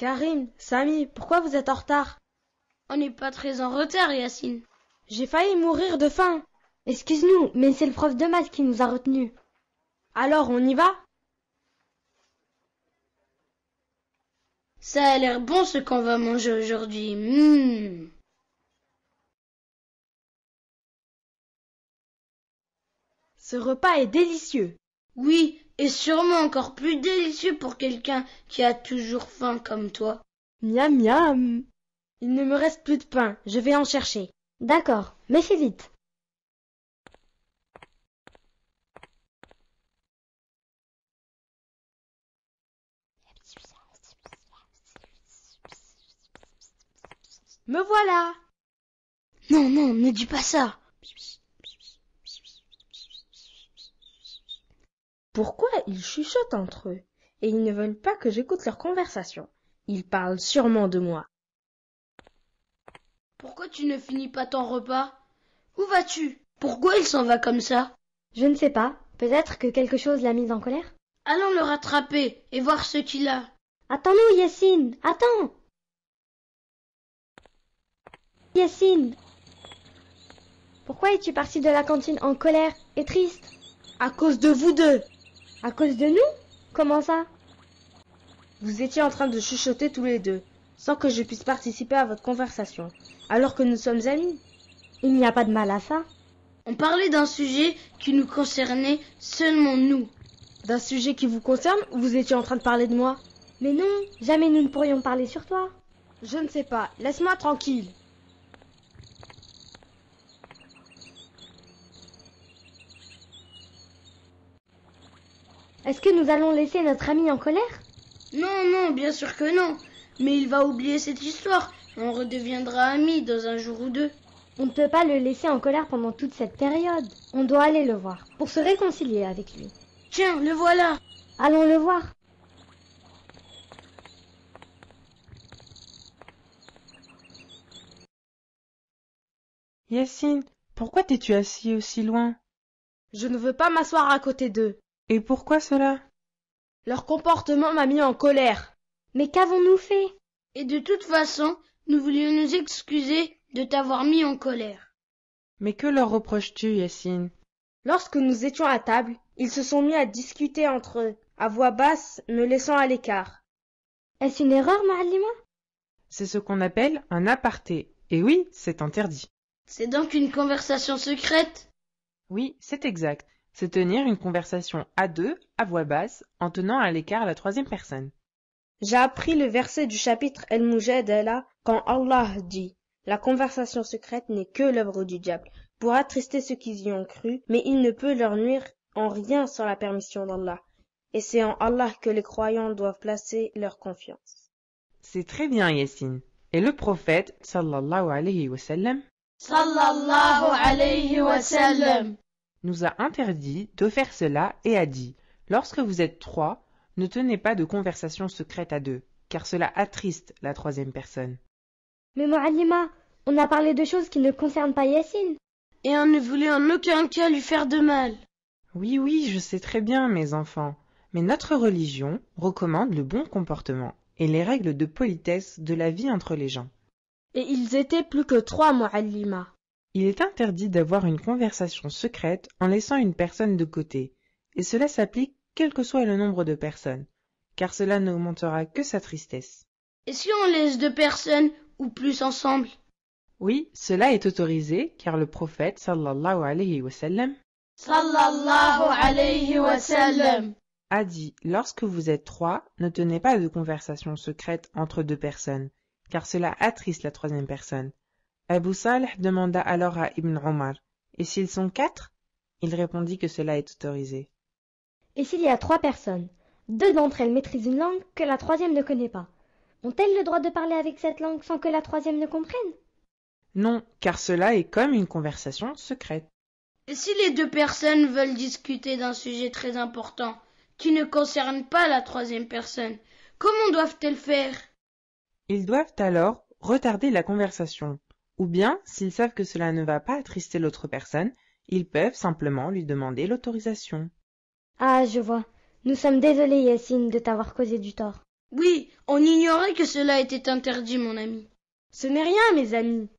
Karim, Samy, pourquoi vous êtes en retard On n'est pas très en retard, Yacine. J'ai failli mourir de faim. Excuse-nous, mais c'est le prof de maths qui nous a retenus. Alors, on y va Ça a l'air bon ce qu'on va manger aujourd'hui. Hmm. Ce repas est délicieux. Oui, et sûrement encore plus délicieux pour quelqu'un qui a toujours faim comme toi. Miam miam. Il ne me reste plus de pain, je vais en chercher. D'accord, mais fais vite. Me voilà. Non, non, ne dis pas ça. pourquoi ils chuchotent entre eux, et ils ne veulent pas que j'écoute leur conversation. Ils parlent sûrement de moi. Pourquoi tu ne finis pas ton repas Où vas-tu Pourquoi il s'en va comme ça Je ne sais pas. Peut-être que quelque chose l'a mis en colère Allons le rattraper et voir ce qu'il a. Attends-nous, Yacine Attends Yacine Pourquoi es-tu parti de la cantine en colère et triste À cause de vous deux à cause de nous Comment ça Vous étiez en train de chuchoter tous les deux, sans que je puisse participer à votre conversation, alors que nous sommes amis. Il n'y a pas de mal à ça. On parlait d'un sujet qui nous concernait seulement nous. D'un sujet qui vous concerne Vous étiez en train de parler de moi Mais non, jamais nous ne pourrions parler sur toi. Je ne sais pas, laisse-moi tranquille. Est-ce que nous allons laisser notre ami en colère Non, non, bien sûr que non. Mais il va oublier cette histoire. On redeviendra amis dans un jour ou deux. On ne peut pas le laisser en colère pendant toute cette période. On doit aller le voir pour se réconcilier avec lui. Tiens, le voilà. Allons le voir. Yacine, pourquoi t'es-tu assis aussi loin Je ne veux pas m'asseoir à côté d'eux. Et pourquoi cela Leur comportement m'a mis en colère. Mais qu'avons-nous fait Et de toute façon, nous voulions nous excuser de t'avoir mis en colère. Mais que leur reproches-tu, Yassine Lorsque nous étions à table, ils se sont mis à discuter entre eux, à voix basse, me laissant à l'écart. Est-ce une erreur, Mahalima C'est ce qu'on appelle un aparté. Et oui, c'est interdit. C'est donc une conversation secrète Oui, c'est exact c'est tenir une conversation à deux, à voix basse, en tenant à l'écart la troisième personne. J'ai appris le verset du chapitre El Mujadala quand Allah dit La conversation secrète n'est que l'œuvre du diable, pour attrister ceux qui y ont cru, mais il ne peut leur nuire en rien sans la permission d'Allah. Et c'est en Allah que les croyants doivent placer leur confiance. C'est très bien, Yassine. Et le prophète, sallallahu alayhi wa sallallahu alayhi wa sallam, nous a interdit de faire cela et a dit Lorsque vous êtes trois, ne tenez pas de conversation secrète à deux, car cela attriste la troisième personne. Mais Moalima, on a parlé de choses qui ne concernent pas Yacine. Et on ne voulait en aucun cas lui faire de mal. Oui, oui, je sais très bien, mes enfants. Mais notre religion recommande le bon comportement et les règles de politesse de la vie entre les gens. Et ils étaient plus que trois, Moalima. Il est interdit d'avoir une conversation secrète en laissant une personne de côté, et cela s'applique quel que soit le nombre de personnes, car cela n'augmentera que sa tristesse. Et si on laisse deux personnes ou plus ensemble Oui, cela est autorisé, car le prophète sallallahu alayhi wa sallam, a dit lorsque vous êtes trois, ne tenez pas de conversation secrète entre deux personnes, car cela attriste la troisième personne Abu demanda alors à Ibn Omar Et s'ils sont quatre Il répondit que cela est autorisé. Et s'il y a trois personnes Deux d'entre elles maîtrisent une langue que la troisième ne connaît pas. Ont-elles le droit de parler avec cette langue sans que la troisième ne comprenne Non, car cela est comme une conversation secrète. Et si les deux personnes veulent discuter d'un sujet très important qui ne concerne pas la troisième personne, comment doivent-elles faire Ils doivent alors retarder la conversation ou bien s'ils savent que cela ne va pas attrister l'autre personne ils peuvent simplement lui demander l'autorisation ah je vois nous sommes désolés yacine de t'avoir causé du tort oui on ignorait que cela était interdit mon ami ce n'est rien mes amis